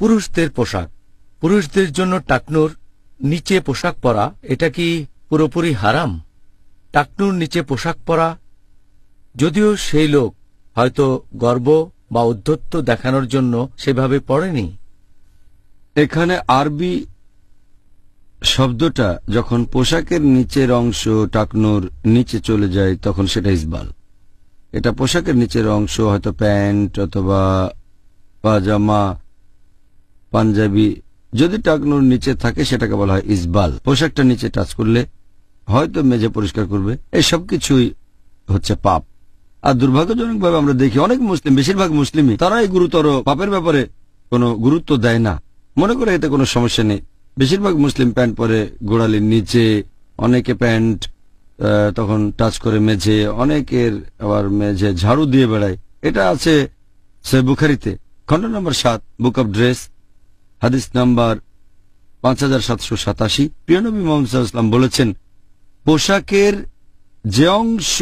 পুরুষদের পোশাক পুরুষদের জন্য টাকনুর নিচে পোশাক পরা এটা কি পুরোপুরি হারাম টাকনুর নিচে পোশাক পরা যদিও সেই লোক হয়তো গর্ব বা উদ্ধত্ত দেখানোর জন্য সেভাবে পড়েনি এখানে আরবি শব্দটা যখন পোশাকের নিচের অংশ টাকনুর নিচে চলে যায় তখন সেটা ইসবাল এটা পোশাকের নিচের অংশ হয়তো প্যান্ট অথবা পাজামা পাঞ্জাবি যদি টাকনুর নিচে থাকে সেটাকে বলা হয় ইসবাল পোশাকটা নিচে টাচ করলে হয়তো মেঝে পরিষ্কার করবে এসব কিছুই হচ্ছে পাপ আর দুর্ভাগ্যজনকভাবে আমরা দেখি অনেক মুসলিম বেশিরভাগ মুসলিমই তারাই গুরুতর পাপের ব্যাপারে কোনো গুরুত্ব দেয় না মনে করে এতে কোনো সমস্যা নেই বেশিরভাগ মুসলিম প্যান্ট পরে গোড়ালির নিচে অনেকে প্যান্ট তখন টাচ করে মেঝে অনেকের আবার মেঝে ঝাড়ু দিয়ে বেড়ায় এটা আছে সে বুখারিতে খণ্ড নম্বর সাত বুক অব ড্রেস হাদিস নাম্বার পাঁচ হাজার সাতশো সাতাশি প্রিয়নবী মোহাম্মদ বলেছেন পোশাকের যে অংশ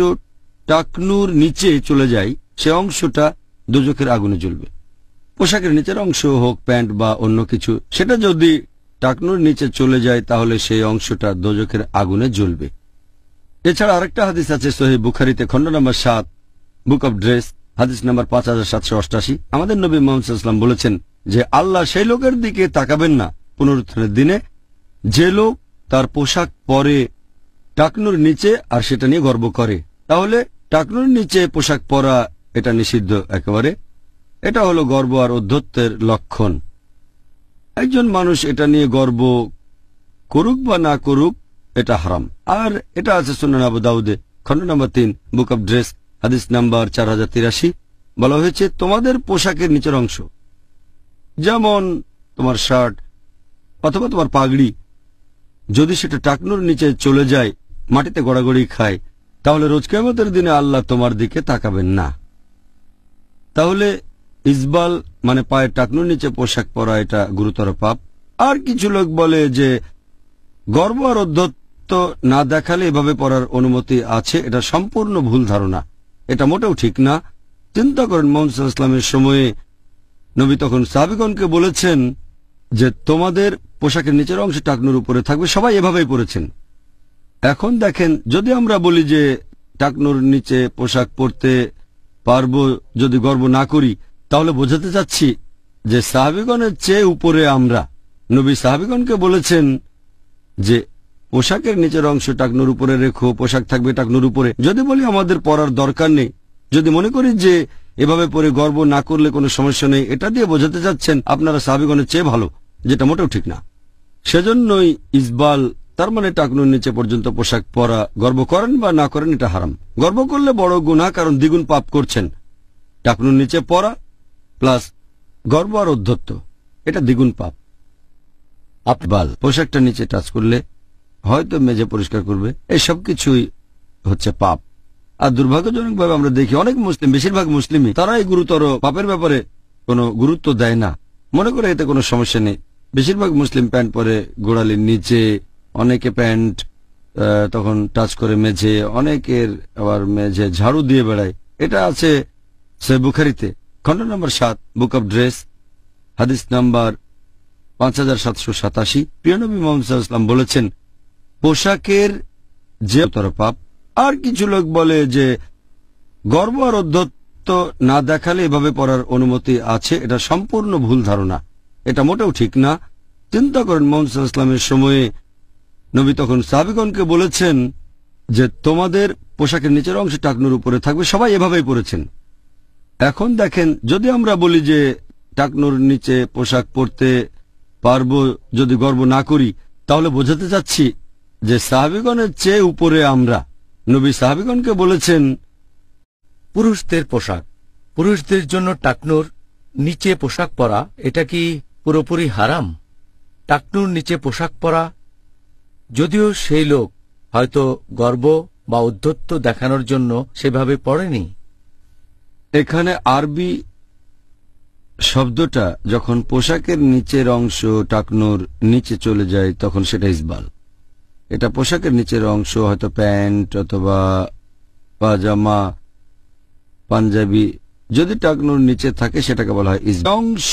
টাকনুর নিচে চলে যায় সে অংশটা দুজকের আগুনে জ্বলবে পোশাকের নিচের অংশ হোক প্যান্ট বা অন্য কিছু সেটা যদি টাকনুর নিচে চলে যায় তাহলে সেই অংশটা দোজখের আগুনে জ্বলবে এছাড়া আরেকটা হাদিস আছে সোহেব বুখারিতে খণ্ড নম্বর সাত বুক অব ড্রেস হাদিস নম্বর পাঁচ হাজার সাতশো অষ্টাশি আমাদের নবী মোহাম্মদ বলেছেন যে আল্লাহ সেই লোকের দিকে তাকাবেন না পুনরুত্থানের দিনে যে লোক তার পোশাক পরে টাকনুর নিচে আর সেটা নিয়ে গর্ব করে তাহলে টাকনুর নিচে পোশাক পরা এটা নিষিদ্ধ একেবারে এটা হলো গর্ব আর অধ্যত্বের লক্ষণ একজন মানুষ এটা নিয়ে গর্ব করুক বা না করুক এটা হারাম আর এটা আছে সুনান আবু দাউদে খন্ড নম্বর তিন বুক অব ড্রেস হাদিস নাম্বার চার হাজার তিরাশি বলা হয়েছে তোমাদের পোশাকের নিচের অংশ যেমন তোমার শার্ট অথবা তোমার পাগড়ি যদি সেটা টাকনুর নিচে চলে যায় মাটিতে গড়াগড়ি খায় তাহলে রোজ দিনে আল্লাহ তোমার দিকে তাকাবেন না তাহলে ইসবাল মানে পায়ের টাকনুর নিচে পোশাক পরা এটা গুরুতর পাপ আর কিছু লোক বলে যে গর্ব আর অধ্যত্ব না দেখালে এভাবে পড়ার অনুমতি আছে এটা সম্পূর্ণ ভুল ধারণা এটা মোটেও ঠিক না চিন্তা করেন মোহাম্মদ ইসলামের সময়ে নবী তখন সাহাবিগণকে বলেছেন যে তোমাদের পোশাকের নিচের অংশ টাকনুর উপরে থাকবে সবাই এভাবেই পড়েছেন এখন দেখেন যদি আমরা বলি যে টাকনুর নিচে পোশাক পরতে পারব যদি গর্ব না করি তাহলে বোঝাতে চাচ্ছি যে সাহাবিগণের চেয়ে উপরে আমরা নবী সাহাবিগণকে বলেছেন যে পোশাকের নিচের অংশ টাকনুর উপরে রেখো পোশাক থাকবে টাকনুর উপরে যদি বলি আমাদের পরার দরকার নেই যদি মনে করি যে এভাবে পরে গর্ব না করলে কোনো সমস্যা নেই এটা দিয়ে বোঝাতে চাচ্ছেন আপনারা সাহাবিগণের চেয়ে ভালো যেটা মোটেও ঠিক না সেজন্যই ইসবাল তার মানে টাকনুর নিচে পর্যন্ত পোশাক পরা গর্ব করেন বা না করেন এটা হারাম গর্ব করলে বড় গুণা কারণ দ্বিগুণ পাপ করছেন টাকনুর নিচে পরা প্লাস গর্ব আর অধ্যত্ত এটা দ্বিগুণ পাপ আপবাল পোশাকটা নিচে টাচ করলে হয়তো মেঝে পরিষ্কার করবে এসব কিছুই হচ্ছে পাপ আর দুর্ভাগ্যজনকভাবে আমরা দেখি অনেক মুসলিম বেশিরভাগ মুসলিমই তারা এই গুরুতর পাপের ব্যাপারে কোনো গুরুত্ব দেয় না মনে করে এতে কোনো সমস্যা নেই বেশিরভাগ মুসলিম প্যান্ট পরে গোড়ালির নিচে অনেকে প্যান্ট তখন টাচ করে মেঝে অনেকের আবার মেঝে ঝাড়ু দিয়ে বেড়ায় এটা আছে সে বুখারিতে খণ্ড নম্বর সাত বুক অব ড্রেস হাদিস নাম্বার পাঁচ হাজার সাতশো সাতাশি প্রিয়নবী মোহাম্মদ বলেছেন পোশাকের যে পাপ আর কিছু লোক বলে যে গর্ব আর অধ্যত্ব না দেখালে এভাবে পড়ার অনুমতি আছে এটা সম্পূর্ণ ভুল ধারণা এটা মোটেও ঠিক না চিন্তা করেন মোহাম্মদ ইসলামের সময়ে নবী তখন সাবিগনকে বলেছেন যে তোমাদের পোশাকের নিচের অংশ টাকনুর উপরে থাকবে সবাই এভাবেই পড়েছেন এখন দেখেন যদি আমরা বলি যে টাকনুর নিচে পোশাক পরতে পারব যদি গর্ব না করি তাহলে বোঝাতে চাচ্ছি যে সাহাবিগণের চেয়ে উপরে আমরা নবী সাহাবিগণকে বলেছেন পুরুষদের পোশাক পুরুষদের জন্য টাকনুর নিচে পোশাক পরা এটা কি পুরোপুরি হারাম টাকনুর নিচে পোশাক পরা যদিও সেই লোক হয়তো গর্ব বা উদ্ধত্ত দেখানোর জন্য সেভাবে পড়েনি এখানে আরবি শব্দটা যখন পোশাকের নিচের অংশ টাকনুর নিচে চলে যায় তখন সেটা ইসবাল এটা পোশাকের নিচের অংশ হয়তো প্যান্ট অথবা পাজামা পাঞ্জাবি যদি টাকনুর নিচে থাকে সেটাকে বলা হয় ইজ অংশ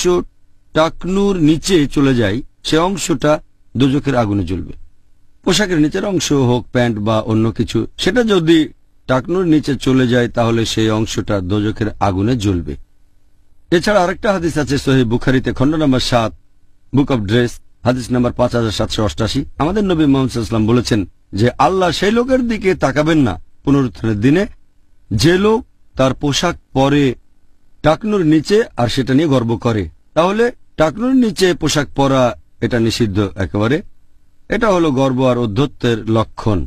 টাকনুর নিচে চলে যায় সে অংশটা দুজকের আগুনে জ্বলবে পোশাকের নিচের অংশ হোক প্যান্ট বা অন্য কিছু সেটা যদি টাকনুর নিচে চলে যায় তাহলে সেই অংশটা দোজকের আগুনে জ্বলবে এছাড়া আরেকটা হাদিস আছে সোহেব বুখারিতে খণ্ড নম্বর সাত বুক অব ড্রেস হাদিস নাম্বার পাঁচ হাজার সাতশো অষ্টাশি আমাদের নবী মোহাম্মদ বলেছেন যে আল্লাহ সেই লোকের দিকে তাকাবেন না পুনরুত্থানের দিনে যে লোক তার পোশাক পরে টাকনুর নিচে আর সেটা নিয়ে গর্ব করে তাহলে টাকনুর নিচে পোশাক পরা এটা নিষিদ্ধ একেবারে এটা হলো গর্ব আর অধ্যত্বের লক্ষণ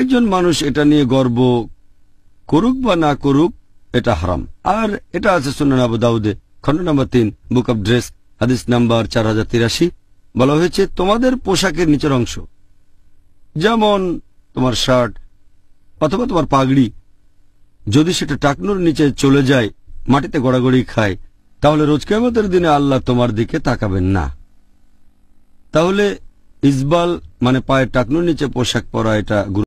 একজন মানুষ এটা নিয়ে গর্ব করুক বা না করুক এটা হারাম আর এটা আছে সুনান আবু দাউদে খন্ড নম্বর তিন বুক অব ড্রেস হাদিস নাম্বার চার হাজার তিরাশি বলা হয়েছে তোমাদের পোশাকের নিচের অংশ যেমন তোমার শার্ট অথবা তোমার পাগড়ি যদি সেটা টাকনুর নিচে চলে যায় মাটিতে গড়াগড়ি খায় তাহলে রোজ কেমতের দিনে আল্লাহ তোমার দিকে তাকাবেন না তাহলে ইসবাল মানে পায়ের টাকনুর নিচে পোশাক পরা এটা